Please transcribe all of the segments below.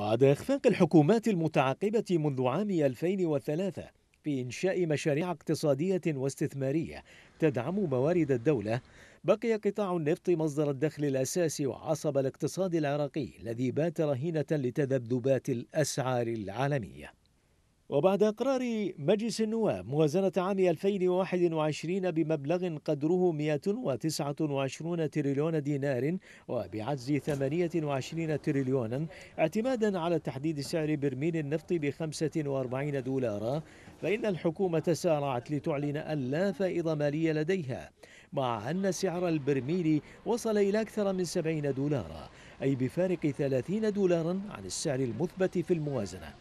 بعد إخفاق الحكومات المتعاقبة منذ عام 2003 في إنشاء مشاريع اقتصادية واستثمارية تدعم موارد الدولة بقي قطاع النفط مصدر الدخل الأساسي وعصب الاقتصاد العراقي الذي بات رهينة لتذبذبات الأسعار العالمية وبعد إقرار مجلس النواب موازنة عام 2021 بمبلغ قدره 129 تريليون دينار وبعجز 28 تريليونا اعتمادا على تحديد سعر برميل النفط ب 45 دولارا فإن الحكومة سارعت لتعلن أن لا فائض مالية لديها مع أن سعر البرميل وصل إلى أكثر من 70 دولارا أي بفارق 30 دولارا عن السعر المثبت في الموازنة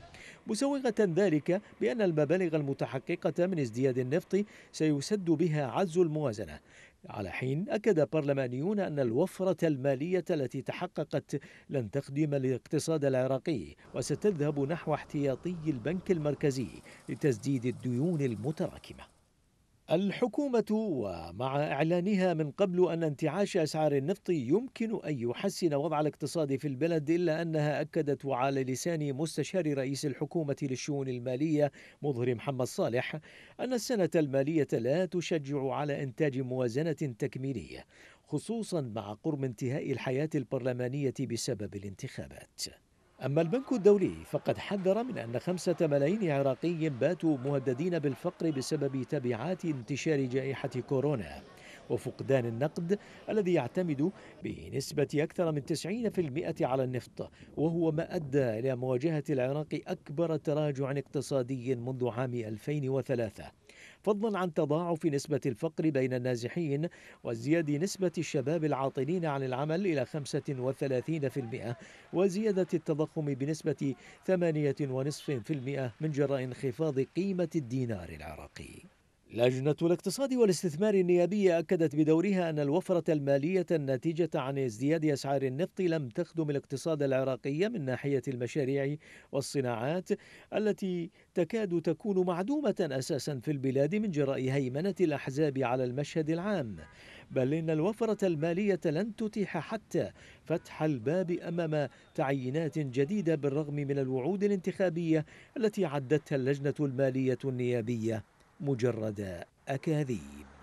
مسوغة ذلك بأن المبالغ المتحققة من ازدياد النفط سيسد بها عجز الموازنة على حين أكد برلمانيون أن الوفرة المالية التي تحققت لن تخدم الاقتصاد العراقي وستذهب نحو احتياطي البنك المركزي لتسديد الديون المتراكمة الحكومة ومع إعلانها من قبل أن انتعاش أسعار النفط يمكن أن يحسن وضع الاقتصاد في البلد إلا أنها أكدت وعلى لسان مستشار رئيس الحكومة للشؤون المالية مظهر محمد صالح أن السنة المالية لا تشجع على إنتاج موازنة تكميلية خصوصا مع قرب انتهاء الحياة البرلمانية بسبب الانتخابات أما البنك الدولي فقد حذر من أن خمسة ملايين عراقي باتوا مهددين بالفقر بسبب تبعات انتشار جائحة كورونا وفقدان النقد الذي يعتمد بنسبة أكثر من 90% على النفط وهو ما أدى إلى مواجهة العراق أكبر تراجع اقتصادي منذ عام 2003 فضلا عن تضاعف نسبة الفقر بين النازحين وازدياد نسبة الشباب العاطلين عن العمل إلى 35% وزيادة التضخم بنسبة 8.5% من جراء انخفاض قيمة الدينار العراقي لجنة الاقتصاد والاستثمار النيابية أكدت بدورها أن الوفرة المالية الناتجة عن ازدياد أسعار النفط لم تخدم الاقتصاد العراقي من ناحية المشاريع والصناعات التي تكاد تكون معدومة أساسا في البلاد من جراء هيمنة الأحزاب على المشهد العام بل إن الوفرة المالية لن تتيح حتى فتح الباب أمام تعيينات جديدة بالرغم من الوعود الانتخابية التي عدتها اللجنة المالية النيابية مجرد أكاذيب